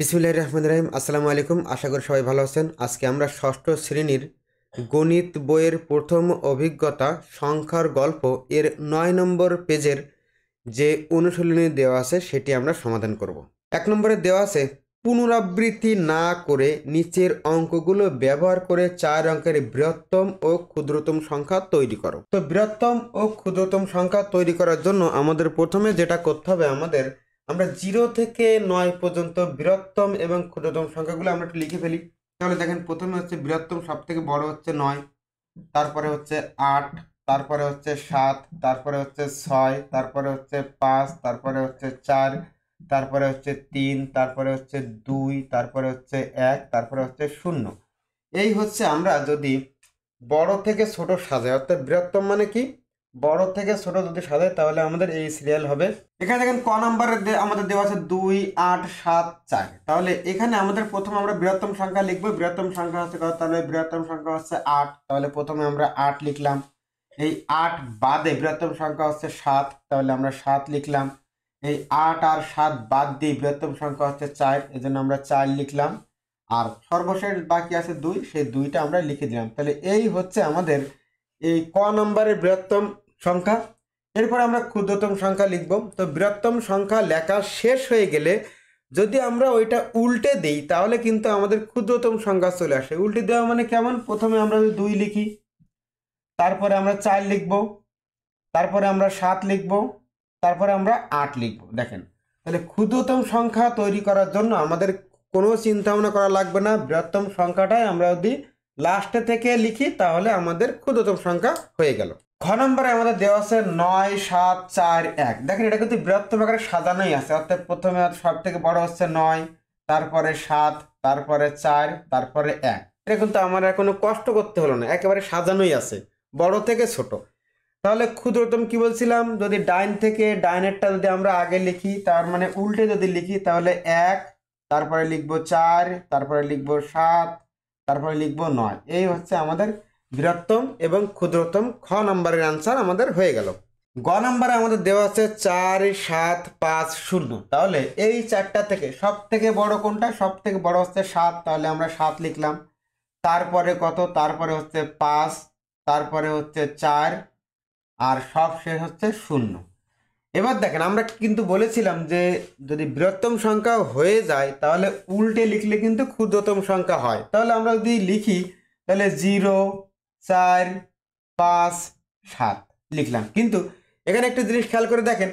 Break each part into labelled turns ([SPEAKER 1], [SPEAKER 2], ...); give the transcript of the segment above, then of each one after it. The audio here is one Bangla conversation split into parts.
[SPEAKER 1] বিসমুল্লাহ রহমান রাহিম আসসালামু আলাইকুম আশা করি সবাই ভালো আছেন আজকে আমরা ষষ্ঠ শ্রেণীর গণিত বইয়ের প্রথম অভিজ্ঞতা সংখ্যার গল্প এর নয় নম্বর পেজের যে অনুশীলনী দেওয়া আছে সেটি আমরা সমাধান করব। এক নম্বরে দেওয়া আছে পুনরাবৃত্তি না করে নিচের অঙ্কগুলো ব্যবহার করে চার অঙ্কের বৃহত্তম ও ক্ষুদ্রতম সংখ্যা তৈরি করো তো বৃহত্তম ও ক্ষুদ্রতম সংখ্যা তৈরি করার জন্য আমাদের প্রথমে যেটা করতে হবে আমাদের আমরা জিরো থেকে নয় পর্যন্ত বৃহত্তম এবং ক্ষুদ্রতম সংখ্যাগুলো আমরা একটু লিখে ফেলি তাহলে দেখেন প্রথমে হচ্ছে বৃহত্তম সব থেকে বড় হচ্ছে নয় তারপরে হচ্ছে আট তারপরে হচ্ছে সাত তারপরে হচ্ছে ছয় তারপরে হচ্ছে পাঁচ তারপরে হচ্ছে চার তারপরে হচ্ছে তিন তারপরে হচ্ছে দুই তারপরে হচ্ছে এক তারপরে হচ্ছে শূন্য এই হচ্ছে আমরা যদি বড় থেকে ছোট সাজাই অর্থাৎ বৃহত্তম মানে কি বড় থেকে ছোট যদি সাজাই তাহলে আমাদের এই সিরিয়াল হবে এখানে দেখেন ক নাম্বারে আমাদের দেওয়া আছে দুই আট সাত চার তাহলে এখানে আমাদের প্রথমে আমরা বৃহত্তম সংখ্যা লিখবো বৃহত্তম সংখ্যা হচ্ছে তাহলে বৃহত্তম সংখ্যা হচ্ছে আট তাহলে প্রথমে আমরা আট লিখলাম এই আট বাদে বৃহত্তম সংখ্যা হচ্ছে সাত তাহলে আমরা সাত লিখলাম এই আট আর সাত বাদ দিয়ে বৃহত্তম সংখ্যা হচ্ছে চার এই জন্য আমরা চার লিখলাম আর সর্বশেষ বাকি আছে দুই সেই দুইটা আমরা লিখে দিলাম তাহলে এই হচ্ছে আমাদের এই ক নাম্বারের বৃহত্তম সংখ্যা এরপর আমরা ক্ষুদ্রতম সংখ্যা লিখব তো বৃহত্তম সংখ্যা লেখা শেষ হয়ে গেলে যদি আমরা ওইটা উল্টে দিই তাহলে কিন্তু আমাদের ক্ষুদ্রতম সংখ্যা চলে আসে উল্টে দেওয়া মানে কেমন প্রথমে আমরা দুই লিখি তারপরে আমরা চার লিখব তারপরে আমরা সাত লিখব তারপরে আমরা আট লিখব দেখেন তাহলে ক্ষুদ্রতম সংখ্যা তৈরি করার জন্য আমাদের কোনো চিন্তা ভাবনা করা লাগবে না বৃহত্তম সংখ্যাটাই আমরা যদি লাস্টে থেকে লিখি তাহলে আমাদের ক্ষুদ্রতম সংখ্যা হয়ে গেল ঘ নম্বরে আমাদের দেওয়া আছে নয় সাত চার এক দেখেন এটা কিন্তু বৃহত্তম আকারে সাজানোই আছে অর্থাৎ প্রথমে সব থেকে বড় হচ্ছে নয় তারপরে সাত তারপরে চার তারপরে এক এটা কিন্তু আমার আর কোনো কষ্ট করতে হলো না একেবারে সাজানোই আছে বড় থেকে ছোট তাহলে ক্ষুদ্রতম কি বলছিলাম যদি ডাইন থেকে ডাইনেরটা যদি আমরা আগে লিখি তার মানে উল্টে যদি লিখি তাহলে এক তারপরে লিখব চার তারপরে লিখব সাত তারপরে লিখব নয় এই হচ্ছে আমাদের বৃহত্তম এবং ক্ষুদ্রতম খ নম্বরের আনসার আমাদের হয়ে গেল গ নম্বরে আমাদের দেওয়া আছে চার সাত পাঁচ শূন্য তাহলে এই চারটা থেকে সব থেকে বড় কোনটা সব থেকে বড় হচ্ছে সাত তাহলে আমরা সাত লিখলাম তারপরে কত তারপরে হচ্ছে পাঁচ তারপরে হচ্ছে চার আর সব শেষ হচ্ছে শূন্য এবার দেখেন আমরা কিন্তু বলেছিলাম যে যদি বৃহত্তম সংখ্যা হয়ে যায় তাহলে উল্টে লিখলে কিন্তু ক্ষুদ্রতম সংখ্যা হয় তাহলে আমরা যদি লিখি তাহলে জিরো চার পাঁচ সাত লিখলাম কিন্তু এখানে একটা জিনিস খেয়াল করে দেখেন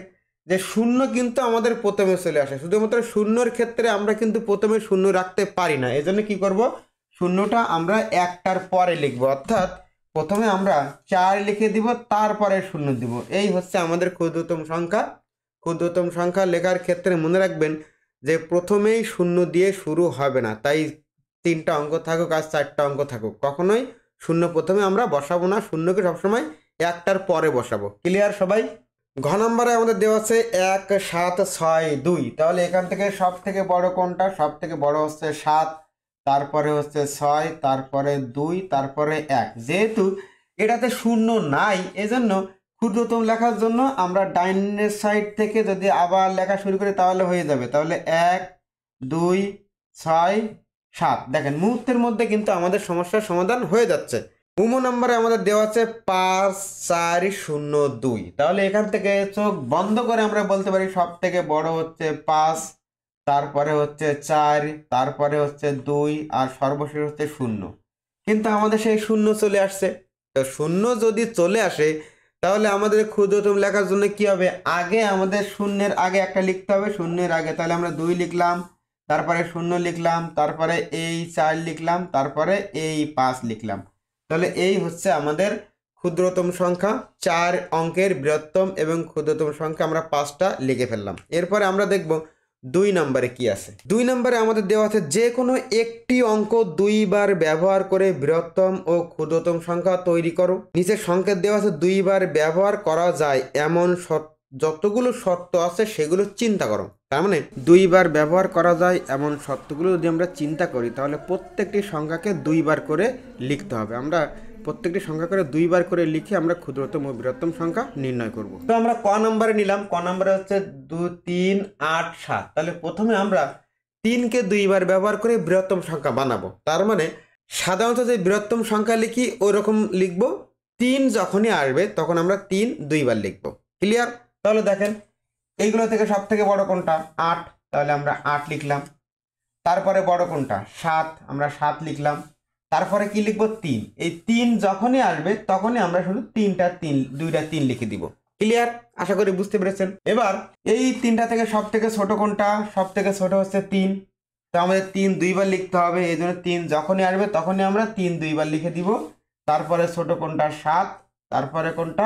[SPEAKER 1] যে শূন্য কিন্তু আমাদের প্রথমে চলে আসে শুধুমাত্র শূন্যর ক্ষেত্রে আমরা কিন্তু প্রথমে শূন্য রাখতে পারি না এজন্য কি করব শূন্যটা আমরা একটার পরে লিখব অর্থাৎ প্রথমে আমরা চার লিখে দিব তারপরে শূন্য দিব এই হচ্ছে আমাদের ক্ষুদ্রতম সংখ্যা ক্ষুদ্রতম সংখ্যা লেখার ক্ষেত্রে মনে রাখবেন যে প্রথমেই শূন্য দিয়ে শুরু হবে না তাই তিনটা অঙ্ক থাকুক আর চারটা অঙ্ক থাকুক কখনোই শূন্য প্রথমে আমরা বসাবো না শূন্যকে সবসময় একটার পরে বসাবো ক্লিয়ার সবাই ঘ নম্বরে আমাদের দেওয়া আছে এক সাত ছয় দুই তাহলে এখান থেকে সব থেকে বড় কোনটা সব থেকে বড় হচ্ছে সাত তারপরে হচ্ছে ছয় তারপরে দুই তারপরে এক যেহেতু এটাতে শূন্য নাই এজন্য ক্ষুদ্রতম লেখার জন্য আমরা ডাইনের সাইড থেকে যদি আবার লেখা শুরু করি তাহলে হয়ে যাবে তাহলে এক দুই ছয় সাত দেখেন মুহূর্তের মধ্যে কিন্তু আমাদের সমস্যার সমাধান হয়ে যাচ্ছে উমো নাম্বারে আমাদের দেওয়া আছে পাঁচ চার শূন্য দুই তাহলে এখান থেকে চোখ বন্ধ করে আমরা বলতে পারি সব থেকে বড় হচ্ছে পাঁচ তারপরে হচ্ছে চার তারপরে হচ্ছে দুই আর সর্বশেষ হচ্ছে শূন্য কিন্তু আমাদের সেই শূন্য চলে আসছে তো শূন্য যদি চলে আসে তাহলে আমাদের ক্ষুদ্রতম লেখার জন্য কি হবে আগে আমাদের শূন্যের আগে একটা লিখতে হবে শূন্যের আগে তাহলে আমরা দুই লিখলাম তারপরে শূন্য লিখলাম তারপরে এই চার লিখলাম তারপরে এই পাঁচ লিখলাম তাহলে এই হচ্ছে আমাদের ক্ষুদ্রতম সংখ্যা চার অঙ্কের বৃহত্তম এবং ক্ষুদ্রতম সংখ্যা আমরা পাঁচটা লিখে ফেললাম এরপরে আমরা দেখব দুই নম্বরে কি আছে দুই নম্বরে আমাদের দেওয়া আছে যে কোনো একটি অঙ্ক দুইবার ব্যবহার করে বৃহত্তম ও ক্ষুদ্রতম সংখ্যা তৈরি করো নিচের সংকেত দেওয়া আছে দুইবার ব্যবহার করা যায় এমন সত্য যতগুলো শর্ত আছে সেগুলো চিন্তা করো তার মানে দুইবার ব্যবহার করা যায় এমন শর্তগুলো যদি আমরা চিন্তা করি তাহলে প্রত্যেকটি সংখ্যাকে দুইবার করে লিখতে হবে আমরা প্রত্যেকটি সংখ্যা করে দুইবার করে লিখে আমরা ক্ষুদ্রতম ও বৃহত্তম সংখ্যা নির্ণয় করব তো আমরা ক নম্বরে নিলাম ক নম্বরে হচ্ছে দু তিন আট সাত তাহলে প্রথমে আমরা তিনকে দুইবার ব্যবহার করে বৃহত্তম সংখ্যা বানাবো তার মানে সাধারণত যে বৃহত্তম সংখ্যা লিখি ওরকম লিখব তিন যখনই আসবে তখন আমরা তিন দুইবার লিখব ক্লিয়ার তাহলে দেখেন এইগুলো থেকে সব থেকে বড় কোনটা আট তাহলে আমরা আট লিখলাম তারপরে বড় কোনটা সাত আমরা সাত লিখলাম তারপরে কি লিখবো তিন এই তিন যখনই আসবে তখনই আমরা শুধু তিনটা তিন দুইটা তিন লিখে দিব ক্লিয়ার আশা করি বুঝতে পেরেছেন এবার এই তিনটা থেকে সব থেকে ছোট কোনটা সব থেকে ছোট হচ্ছে তিন তো আমাদের তিন দুইবার লিখতে হবে এই জন্য তিন যখনই আসবে তখনই আমরা তিন দুইবার লিখে দিব তারপরে ছোট কোনটা সাত তারপরে কোনটা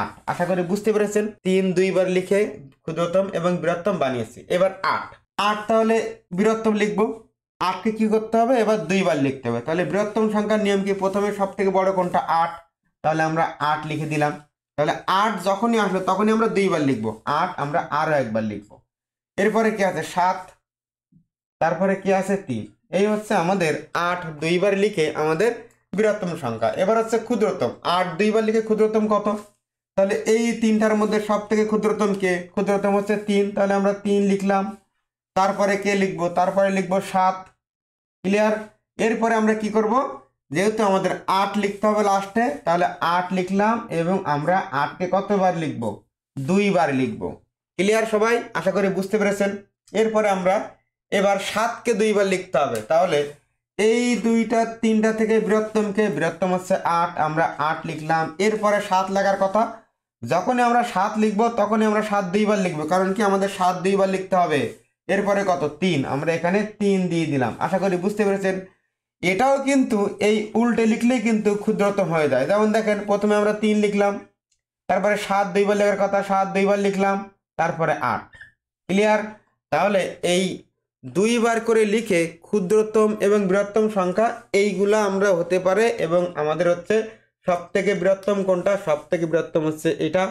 [SPEAKER 1] আট আশা করি বুঝতে পেরেছেন তিন দুইবার লিখে ক্ষুদ্রতম এবং বৃহত্তম বানিয়েছি এবার আট আট তাহলে বৃহত্তম লিখবো আটকে কি করতে হবে এবার দুইবার লিখতে হবে তাহলে বৃহত্তম সংখ্যার নিয়ম কি প্রথমে সব থেকে বড় কোনটা আট তাহলে আমরা আট লিখে দিলাম তাহলে আট যখনই আসলো তখনই আমরা দুইবার লিখবো আট আমরা আরও একবার লিখবো এরপরে কি আছে সাত তারপরে কি আছে তিন এই হচ্ছে আমাদের আট দুইবার লিখে আমাদের বৃহত্তম সংখ্যা এবার হচ্ছে ক্ষুদ্রতম আট দুইবার লিখে ক্ষুদ্রতম কত তাহলে এই তিনটার মধ্যে সব থেকে ক্ষুদ্রতম কে ক্ষুদ্রতম হচ্ছে তিন তাহলে আমরা তিন লিখলাম তারপরে কে লিখবো তারপরে লিখবো সাত ক্লিয়ার এরপরে আমরা কি করব যেহেতু আমাদের আট লিখতে হবে লাস্টে তাহলে আট লিখলাম এবং আমরা আটকে কতবার লিখব দুইবার লিখব ক্লিয়ার সবাই আশা করি বুঝতে পেরেছেন এরপরে আমরা এবার সাতকে দুইবার লিখতে হবে তাহলে এই দুইটা তিনটা থেকে বৃহত্তমকে বৃহত্তম হচ্ছে আট আমরা আট লিখলাম এরপরে সাত লাগার কথা যখনই আমরা সাত লিখব তখনই আমরা সাত দুইবার লিখব কারণ কি আমাদের সাত দুইবার লিখতে হবে এরপরে কত তিন আমরা এখানে তিন দিয়ে দিলাম আশা করি বুঝতে পেরেছেন এটাও কিন্তু এই উল্টে লিখলেই কিন্তু ক্ষুদ্রতম হয়ে যায় যেমন দেখেন প্রথমে আমরা তিন লিখলাম তারপরে সাত দুইবার লেখার কথা সাত দুইবার লিখলাম তারপরে আট ক্লিয়ার তাহলে এই দুইবার করে লিখে ক্ষুদ্রতম এবং বৃহত্তম সংখ্যা এইগুলো আমরা হতে পারে এবং আমাদের হচ্ছে সবথেকে বৃহত্তম কোনটা সবথেকে বৃহত্তম হচ্ছে এটা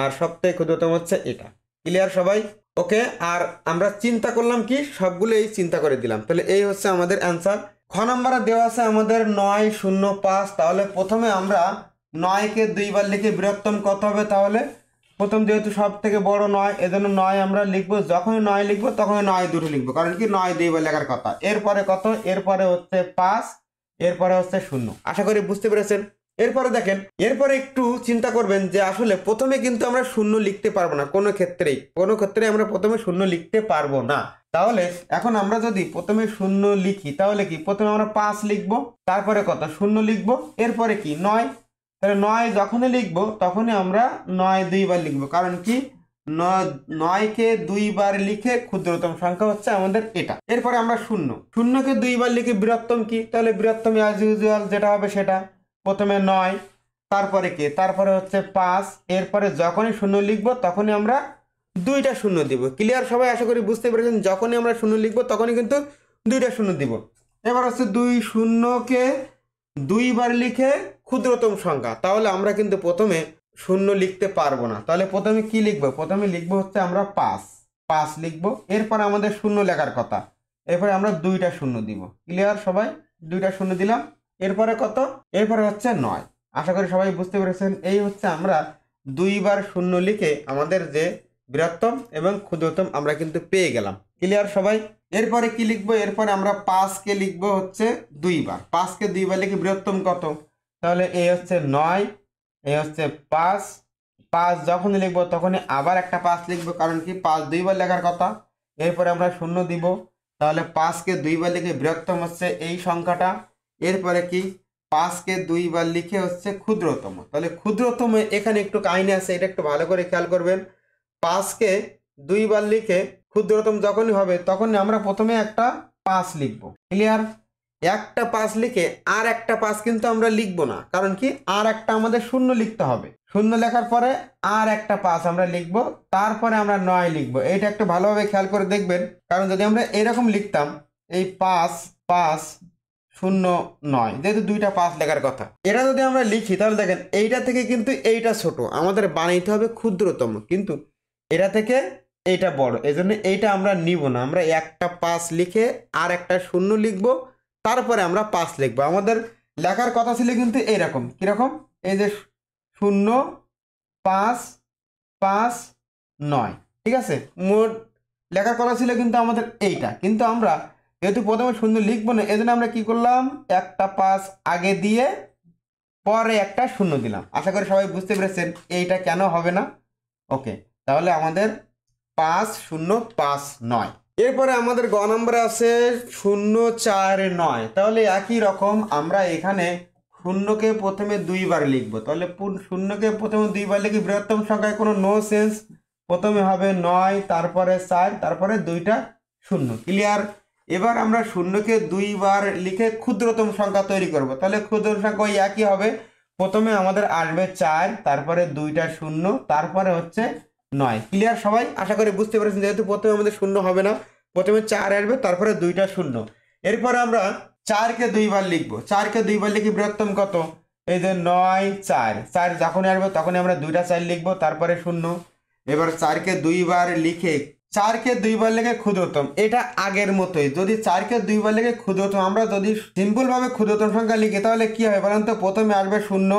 [SPEAKER 1] আর সবথেকে থেকে ক্ষুদ্রতম হচ্ছে এটা ক্লিয়ার সবাই ওকে আর আমরা চিন্তা করলাম কি সবগুলো এই চিন্তা করে দিলাম তাহলে এই হচ্ছে আমাদের অ্যান্সার খ নম্বরে দেওয়া আছে আমাদের নয় শূন্য পাঁচ তাহলে প্রথমে আমরা নয়কে দুইবার লিখে বৃহত্তম কত হবে তাহলে প্রথম যেহেতু সব থেকে বড় নয় এজন্য নয় আমরা লিখবো যখনই নয় লিখবো তখনই নয় দুটো লিখবো কারণ কি নয় দুইবার লেখার কথা এরপরে কত এরপরে হচ্ছে পাঁচ এরপরে হচ্ছে শূন্য আশা করি বুঝতে পেরেছেন এরপরে দেখেন এরপরে একটু চিন্তা করবেন যে আসলে প্রথমে কিন্তু আমরা শূন্য লিখতে পারবো না কোনো ক্ষেত্রেই কোনো ক্ষেত্রে আমরা প্রথমে শূন্য লিখতে পারবো না তাহলে এখন আমরা যদি প্রথমে শূন্য লিখি তাহলে কি প্রথমে আমরা পাঁচ লিখবো তারপরে কত শূন্য লিখবো এরপরে কি নয় তাহলে নয় যখনই লিখবো তখনই আমরা নয় দুইবার লিখবো কারণ কি নয়কে দুইবার লিখে ক্ষুদ্রতম সংখ্যা হচ্ছে আমাদের এটা এরপরে আমরা শূন্য শূন্যকে দুইবার লিখে বৃহত্তম কি তাহলে বৃহত্তম যেটা হবে সেটা প্রথমে নয় তারপরে কে তারপরে হচ্ছে পাঁচ এরপরে যখনই শূন্য লিখব তখনই আমরা দুইটা শূন্য দিব ক্লিয়ার সবাই আশা করি বুঝতে পেরেছেন যখনই আমরা শূন্য লিখব তখনই কিন্তু দুইটা শূন্য দিব এবার হচ্ছে দুই শূন্যকে দুইবার লিখে ক্ষুদ্রতম সংখ্যা তাহলে আমরা কিন্তু প্রথমে শূন্য লিখতে পারবো না তাহলে প্রথমে কি লিখবো প্রথমে লিখবো হচ্ছে আমরা পাঁচ পাঁচ লিখব এরপর আমাদের শূন্য লেখার কথা এরপরে আমরা দুইটা শূন্য দিব ক্লিয়ার সবাই দুইটা শূন্য দিলাম এরপরে কত এরপরে হচ্ছে নয় আশা করি সবাই বুঝতে পেরেছেন এই হচ্ছে আমরা দুইবার শূন্য লিখে আমাদের যে বৃহত্তম এবং ক্ষুদ্রতম আমরা কিন্তু পেয়ে গেলাম ক্লিয়ার সবাই এরপরে কি লিখবো এরপরে আমরা পাঁচকে লিখবো হচ্ছে দুইবার পাঁচকে দুইবার লিখে বৃহত্তম কত তাহলে এই হচ্ছে নয় এই হচ্ছে পাঁচ পাঁচ যখন লিখবো তখনই আবার একটা পাঁচ লিখবো কারণ কি পাঁচ দুইবার লেখার কথা এরপরে আমরা শূন্য দিব তাহলে পাঁচকে দুইবার লিখে বৃহত্তম হচ্ছে এই সংখ্যাটা এরপরে কি পাঁচকে দুইবার লিখে হচ্ছে ক্ষুদ্রতম তাহলে ক্ষুদ্রতম এখানে একটু কাহিনী আছে এটা একটু ভালো করে খেয়াল করবেন পাঁচকে দুইবার লিখে ক্ষুদ্রতম যখনই হবে তখন আমরা প্রথমে একটা পাঁচ লিখব ক্লিয়ার একটা পাঁচ লিখে আর একটা পাঁচ কিন্তু আমরা লিখব না কারণ কি আর একটা আমাদের শূন্য লিখতে হবে শূন্য লেখার পরে আর একটা পাঁচ আমরা লিখব তারপরে আমরা নয় লিখব এটা একটু ভালোভাবে খেয়াল করে দেখবেন কারণ যদি আমরা এরকম লিখতাম এই পাঁচ পাঁচ শূন্য নয় যেহেতু দুইটা পাঁচ লেখার কথা এটা যদি আমরা লিখি তাহলে দেখেন এইটা থেকে কিন্তু এইটা ছোট আমাদের বানাইতে হবে ক্ষুদ্রতম কিন্তু এটা থেকে এইটা বড় জন্য এইটা আমরা নিব না আমরা একটা পাঁচ লিখে আর একটা শূন্য লিখব তারপরে আমরা পাঁচ লিখব আমাদের লেখার কথা ছিল কিন্তু এইরকম কীরকম এই যে শূন্য পাঁচ পাঁচ নয় ঠিক আছে মোট লেখার কথা ছিল কিন্তু আমাদের এইটা কিন্তু আমরা যেহেতু প্রথমে শূন্য লিখবো না জন্য আমরা কি করলাম একটা পাস আগে দিয়ে পরে একটা শূন্য দিলাম আশা করি সবাই বুঝতে পেরেছেন এইটা কেন হবে না ওকে তাহলে আমাদের পাঁচ শূন্য পাঁচ নয় এরপরে আমাদের গ নম্বর আছে শূন্য চার নয় তাহলে একই রকম আমরা এখানে শূন্যকে প্রথমে দুইবার লিখবো তাহলে শূন্যকে প্রথমে দুইবার লিখি বৃহত্তম সংখ্যায় কোনো নো সেন্স প্রথমে হবে নয় তারপরে চার তারপরে দুইটা শূন্য ক্লিয়ার এবার আমরা শূন্যকে দুইবার লিখে ক্ষুদ্রতম সংখ্যা তৈরি করব তাহলে ক্ষুদ্রতম সংখ্যা ওই একই হবে প্রথমে আমাদের আসবে চার তারপরে দুইটা শূন্য তারপরে হচ্ছে নয় ক্লিয়ার সবাই আশা করি বুঝতে পেরেছেন যেহেতু প্রথমে আমাদের শূন্য হবে না প্রথমে চার আসবে তারপরে দুইটা শূন্য এরপরে আমরা চারকে দুইবার লিখবো চারকে দুইবার লিখি বৃহত্তম কত এই যে নয় চার চার যখনই আসবে তখনই আমরা দুইটা চার লিখবো তারপরে শূন্য এবার চারকে দুইবার লিখে চারকে দুইবার লেগে ক্ষুদ্রতম এটা আগের মতোই যদি চারকে দুইবার লেগে ক্ষুদ্রতম আমরা যদি সিম্পলভাবে ক্ষুদ্রতম সংখ্যা লিখি তাহলে কি হবে বলেন তো প্রথমে আসবে শূন্য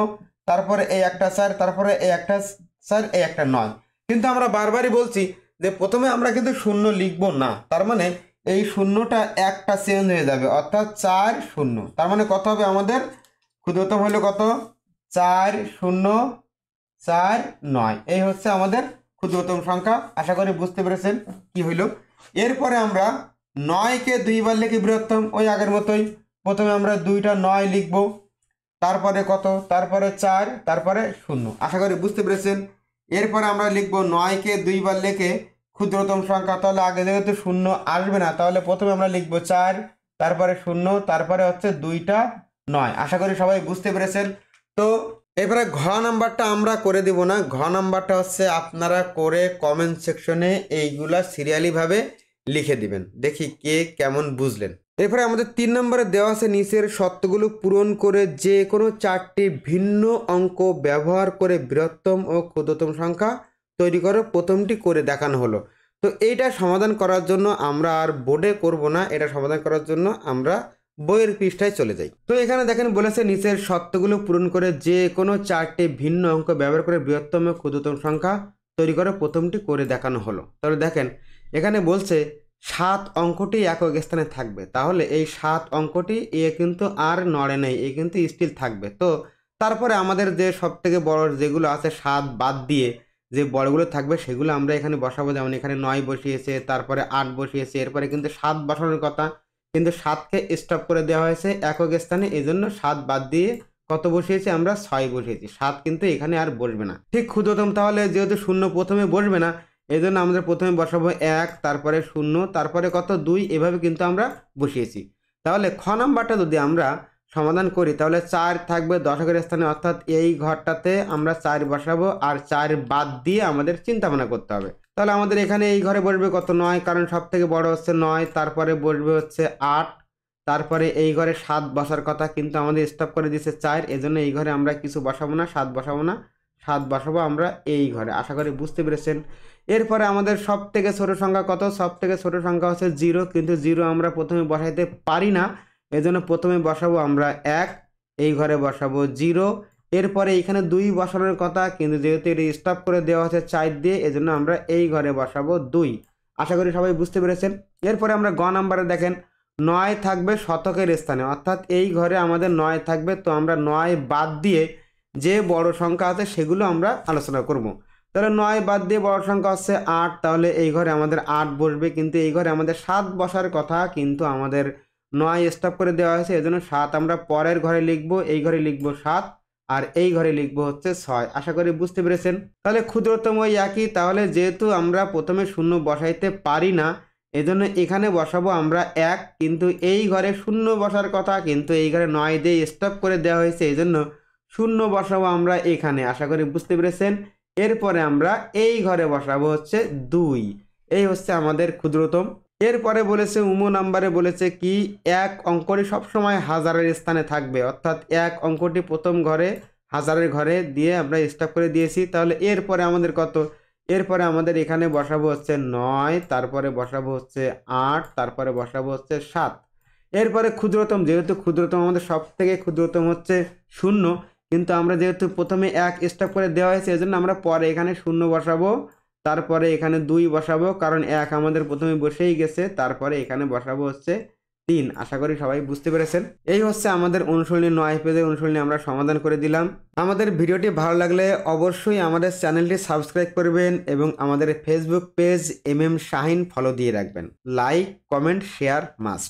[SPEAKER 1] তারপরে এই একটা স্যার তারপরে এই একটা স্যার এই একটা নয় কিন্তু আমরা বারবারই বলছি যে প্রথমে আমরা কিন্তু শূন্য লিখবো না তার মানে এই শূন্যটা একটা চেঞ্জ হয়ে যাবে অর্থাৎ চার শূন্য তার মানে কত হবে আমাদের ক্ষুদ্রতম হলো কত চার শূন্য চার নয় এই হচ্ছে আমাদের ক্ষুদ্রতম সংখ্যা আশা করি বুঝতে পেরেছেন কি হইল এরপরে আমরা নয়কে দুইবার লিখি বৃহত্তম ওই আগের মতোই প্রথমে আমরা দুইটা নয় লিখব তারপরে কত তারপরে চার তারপরে শূন্য আশা করি বুঝতে পেরেছেন এরপরে আমরা লিখব নয়কে দুইবার লেখে ক্ষুদ্রতম সংখ্যা তাহলে আগে যেহেতু শূন্য আসবে না তাহলে প্রথমে আমরা লিখব চার তারপরে শূন্য তারপরে হচ্ছে দুইটা নয় আশা করি সবাই বুঝতে পেরেছেন তো এবারে ঘ নাম্বারটা আমরা করে দেব না ঘ নাম্বারটা হচ্ছে আপনারা করে কমেন্ট সেকশনে এইগুলা সিরিয়ালিভাবে লিখে দিবেন দেখি কে কেমন বুঝলেন এরপরে আমাদের তিন নম্বরে দেওয়া আছে নিচের সত্যগুলো পূরণ করে যে কোনো চারটি ভিন্ন অঙ্ক ব্যবহার করে বৃহত্তম ও ক্ষুদ্রতম সংখ্যা তৈরি করে প্রথমটি করে দেখানো হলো তো এইটা সমাধান করার জন্য আমরা আর বোর্ডে করব না এটা সমাধান করার জন্য আমরা বইয়ের পৃষ্ঠায় চলে যাই তো এখানে দেখেন বলেছে নিচের শর্তগুলো পূরণ করে যে কোনো চারটে ভিন্ন অঙ্ক ব্যবহার করে বৃহত্তম ক্ষুদ্রতম সংখ্যা তৈরি করে প্রথমটি করে দেখানো হলো তাহলে দেখেন এখানে বলছে সাত অঙ্কটি একক স্থানে থাকবে তাহলে এই সাত অঙ্কটি এ কিন্তু আর নড়ে নেই এ কিন্তু স্টিল থাকবে তো তারপরে আমাদের যে সব থেকে বড় যেগুলো আছে সাত বাদ দিয়ে যে বড়গুলো থাকবে সেগুলো আমরা এখানে বসাবো যেমন এখানে নয় বসিয়েছে তারপরে আট বসিয়েছে এরপরে কিন্তু সাত বসানোর কথা কিন্তু সাতকে স্টপ করে দেওয়া হয়েছে একক স্থানে এই জন্য সাত বাদ দিয়ে কত বসিয়েছি আমরা ছয় বসিয়েছি সাত কিন্তু এখানে আর বসবে না ঠিক ক্ষুদ্রতম তাহলে যেহেতু শূন্য প্রথমে বসবে না এই জন্য আমরা প্রথমে বসাবো এক তারপরে শূন্য তারপরে কত দুই এভাবে কিন্তু আমরা বসিয়েছি তাহলে খ নাম্বারটা যদি আমরা সমাধান করি তাহলে চার থাকবে দশকের স্থানে অর্থাৎ এই ঘরটাতে আমরা চার বসাবো আর চার বাদ দিয়ে আমাদের চিন্তা ভাবনা করতে হবে তাহলে আমাদের এখানে এই ঘরে বসবে কত নয় কারণ সব থেকে বড় হচ্ছে নয় তারপরে বসবে হচ্ছে আট তারপরে এই ঘরে সাত বসার কথা কিন্তু আমাদের স্টপ করে দিয়েছে চার এজন্য এই ঘরে আমরা কিছু বসাবো না সাত বসাবো না সাত বসাবো আমরা এই ঘরে আশা করি বুঝতে পেরেছেন এরপরে আমাদের সব থেকে ছোটো সংখ্যা কত সব থেকে ছোটো সংখ্যা হচ্ছে জিরো কিন্তু জিরো আমরা প্রথমে বসাইতে পারি না এজন্য প্রথমে বসাবো আমরা এক এই ঘরে বসাবো জিরো এরপরে এখানে দুই বসানোর কথা কিন্তু যেহেতু এটি স্টপ করে দেওয়া হচ্ছে চার দিয়ে এজন্য আমরা এই ঘরে বসাবো দুই আশা করি সবাই বুঝতে পেরেছেন এরপরে আমরা গ নাম্বারে দেখেন নয় থাকবে শতকের স্থানে অর্থাৎ এই ঘরে আমাদের নয় থাকবে তো আমরা নয় বাদ দিয়ে যে বড় সংখ্যা আছে সেগুলো আমরা আলোচনা করব। তাহলে নয় বাদ দিয়ে বড় সংখ্যা হচ্ছে আট তাহলে এই ঘরে আমাদের আট বসবে কিন্তু এই ঘরে আমাদের সাত বসার কথা কিন্তু আমাদের নয় স্টপ করে দেওয়া হয়েছে এজন্য সাত আমরা পরের ঘরে লিখব এই ঘরে লিখব সাত আর এই ঘরে লিখব হচ্ছে ছয় আশা করি বুঝতে পেরেছেন তাহলে ক্ষুদ্রতম একই তাহলে যেহেতু আমরা প্রথমে শূন্য বসাইতে পারি না এজন্য এখানে বসাবো আমরা এক কিন্তু এই ঘরে শূন্য বসার কথা কিন্তু এই ঘরে নয় দিয়ে স্টপ করে দেওয়া হয়েছে এই জন্য শূন্য বসাবো আমরা এখানে আশা করি বুঝতে পেরেছেন এরপরে আমরা এই ঘরে বসাবো হচ্ছে দুই এই হচ্ছে আমাদের ক্ষুদ্রতম এরপরে বলেছে উমো নাম্বারে বলেছে কি এক অঙ্কটি সবসময় হাজারের স্থানে থাকবে অর্থাৎ এক অঙ্কটি প্রথম ঘরে হাজারের ঘরে দিয়ে আমরা স্টপ করে দিয়েছি তাহলে এরপরে আমাদের কত এরপরে আমাদের এখানে বসাবো হচ্ছে নয় তারপরে বসাবো হচ্ছে আট তারপরে বসাবো হচ্ছে সাত এরপরে ক্ষুদ্রতম যেহেতু ক্ষুদ্রতম আমাদের সব থেকে ক্ষুদ্রতম হচ্ছে শূন্য কিন্তু আমরা যেহেতু প্রথমে এক স্টপ করে দেওয়া হয়েছে এজন্য আমরা পরে এখানে শূন্য বসাবো তারপরে এখানে দুই বসাবো কারণ এক আমাদের প্রথমে বসেই গেছে তারপরে এখানে বসাবো হচ্ছে তিন আশা করি সবাই বুঝতে পেরেছেন এই হচ্ছে আমাদের অনুশীলনী নয় পেজের অনুশীলনী আমরা সমাধান করে দিলাম আমাদের ভিডিওটি ভালো লাগলে অবশ্যই আমাদের চ্যানেলটি সাবস্ক্রাইব করবেন এবং আমাদের Facebook page M M Shahin follow দিয়ে রাখবেন লাইক কমেন্ট শেয়ার মাস্ট